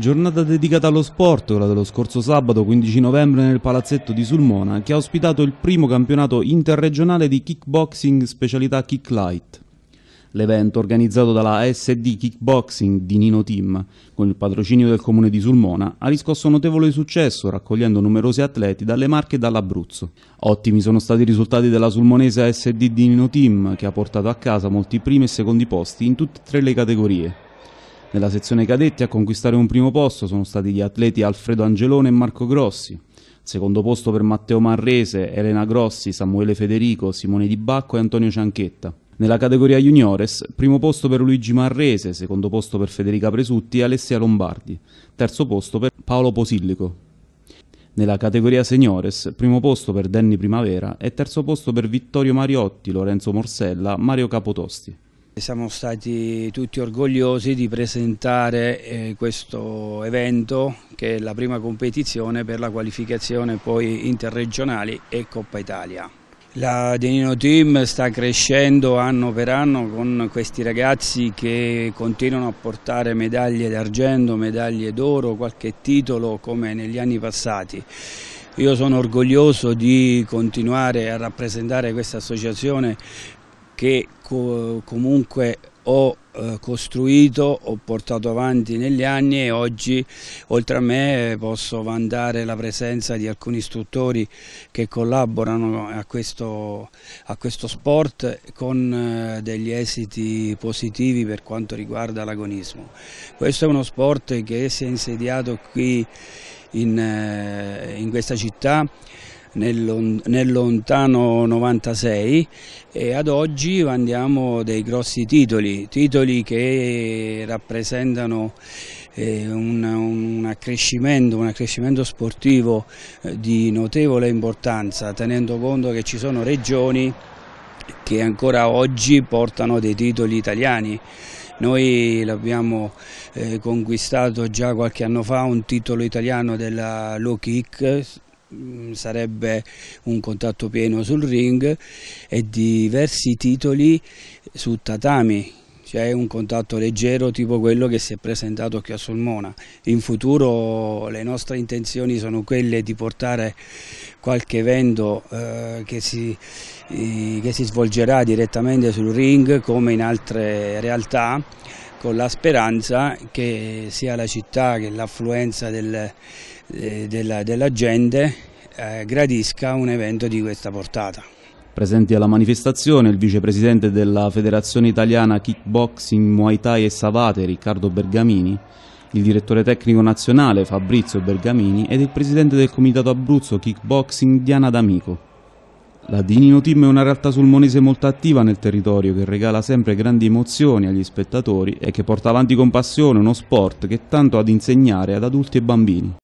Giornata dedicata allo sport, quella dello scorso sabato 15 novembre nel palazzetto di Sulmona, che ha ospitato il primo campionato interregionale di kickboxing specialità Kick Light. L'evento organizzato dalla SD Kickboxing di Nino Team, con il patrocinio del comune di Sulmona, ha riscosso notevole successo raccogliendo numerosi atleti dalle Marche e dall'Abruzzo. Ottimi sono stati i risultati della sulmonese SD di Nino Team, che ha portato a casa molti primi e secondi posti in tutte e tre le categorie. Nella sezione cadetti a conquistare un primo posto sono stati gli atleti Alfredo Angelone e Marco Grossi. Secondo posto per Matteo Marrese, Elena Grossi, Samuele Federico, Simone Di Bacco e Antonio Cianchetta. Nella categoria juniores, primo posto per Luigi Marrese, secondo posto per Federica Presutti e Alessia Lombardi, terzo posto per Paolo Posillico. Nella categoria seniores, primo posto per Danny Primavera e terzo posto per Vittorio Mariotti, Lorenzo Morsella, Mario Capotosti. Siamo stati tutti orgogliosi di presentare eh, questo evento che è la prima competizione per la qualificazione poi interregionali e Coppa Italia. La Denino Team sta crescendo anno per anno con questi ragazzi che continuano a portare medaglie d'argento, medaglie d'oro, qualche titolo come negli anni passati. Io sono orgoglioso di continuare a rappresentare questa associazione che comunque ho eh, costruito, ho portato avanti negli anni e oggi oltre a me posso vantare la presenza di alcuni istruttori che collaborano a questo, a questo sport con eh, degli esiti positivi per quanto riguarda l'agonismo. Questo è uno sport che si è insediato qui in, eh, in questa città nel, nel lontano 96 e ad oggi andiamo dei grossi titoli, titoli che rappresentano eh, un, un, accrescimento, un, accrescimento, sportivo eh, di notevole importanza, tenendo conto che ci sono regioni che ancora oggi portano dei titoli italiani. Noi l'abbiamo eh, conquistato già qualche anno fa un titolo italiano della low kick Mm, sarebbe un contatto pieno sul ring e diversi titoli su tatami cioè un contatto leggero tipo quello che si è presentato qui a Solmona. In futuro le nostre intenzioni sono quelle di portare qualche evento eh, che, si, eh, che si svolgerà direttamente sul ring come in altre realtà con la speranza che sia la città che l'affluenza del, eh, della, della, gente eh, gradisca un evento di questa portata. Presenti alla manifestazione il vicepresidente della Federazione Italiana Kickboxing Muay Thai e Savate Riccardo Bergamini, il direttore tecnico nazionale Fabrizio Bergamini ed il presidente del Comitato Abruzzo Kickboxing Diana D'Amico. La Dinino Team è una realtà sulmonese molto attiva nel territorio che regala sempre grandi emozioni agli spettatori e che porta avanti con passione uno sport che tanto ha da insegnare ad adulti e bambini.